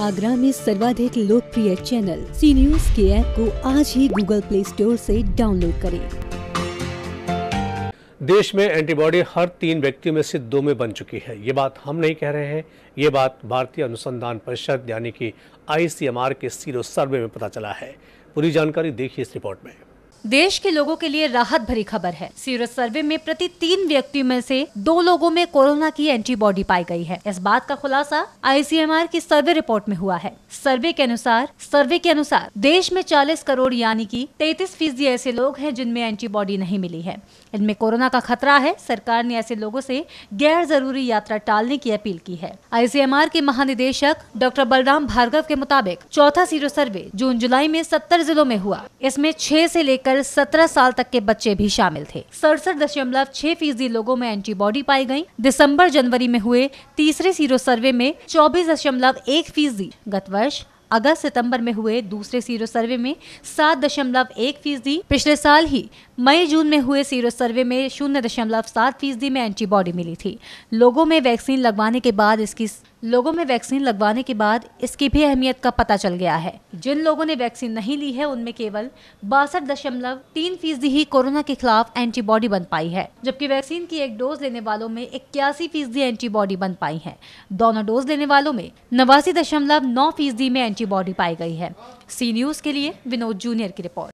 आगरा में सर्वाधिक लोकप्रिय चैनल सी न्यूज के ऐप को आज ही गूगल प्ले स्टोर से डाउनलोड करें देश में एंटीबॉडी हर तीन व्यक्ति में से दो में बन चुकी है ये बात हम नहीं कह रहे हैं ये बात भारतीय अनुसंधान परिषद यानी कि आईसीएमआर के सीरो सर्वे में पता चला है पूरी जानकारी देखिए इस रिपोर्ट में देश के लोगों के लिए राहत भरी खबर है सीरस सर्वे में प्रति तीन व्यक्तियों में से दो लोगों में कोरोना की एंटीबॉडी पाई गई है इस बात का खुलासा आईसीएमआर की सर्वे रिपोर्ट में हुआ है सर्वे के अनुसार सर्वे के अनुसार देश में 40 करोड़ यानी कि 33 फीसदी ऐसे लोग हैं जिनमें एंटीबॉडी नहीं मिली है इनमें कोरोना का खतरा है सरकार ने ऐसे लोगो ऐसी गैर जरूरी यात्रा टालने की अपील की है आई के महानिदेशक डॉक्टर बलराम भार्गव के मुताबिक चौथा सीरो सर्वे जून जुलाई में सत्तर जिलों में हुआ इसमें छह ऐसी लेकर लेकर 17 साल तक के बच्चे भी शामिल थे सड़सठ दशमलव छह फीसदी लोगों में एंटीबॉडी पाई गयी दिसम्बर जनवरी में हुए तीसरे सीरो सर्वे में चौबीस दशमलव एक फीसदी गत वर्ष अगस्त सितंबर में हुए दूसरे सीरो सर्वे में सात दशमलव एक फीसदी पिछले साल ही मई जून में हुए सीरो सर्वे में शून्य दशमलव सात फीसदी में एंटीबॉडी मिली थी लोगों में वैक्सीन लगवाने के बाद इसकी लोगों में वैक्सीन लगवाने के बाद इसकी भी अहमियत का पता चल गया है जिन लोगों ने वैक्सीन नहीं ली है उनमें केवल बासठ दशमलव तीन फीसदी ही कोरोना के खिलाफ एंटीबॉडी बन पाई है जबकि वैक्सीन की एक डोज लेने वालों में इक्यासी फीसदी एंटीबॉडी बन पाई है दोनों डोज लेने वालों में नवासी दशमलव नौ फीसदी में एंटीबॉडी पाई गई है सी न्यूज के लिए विनोद जूनियर की रिपोर्ट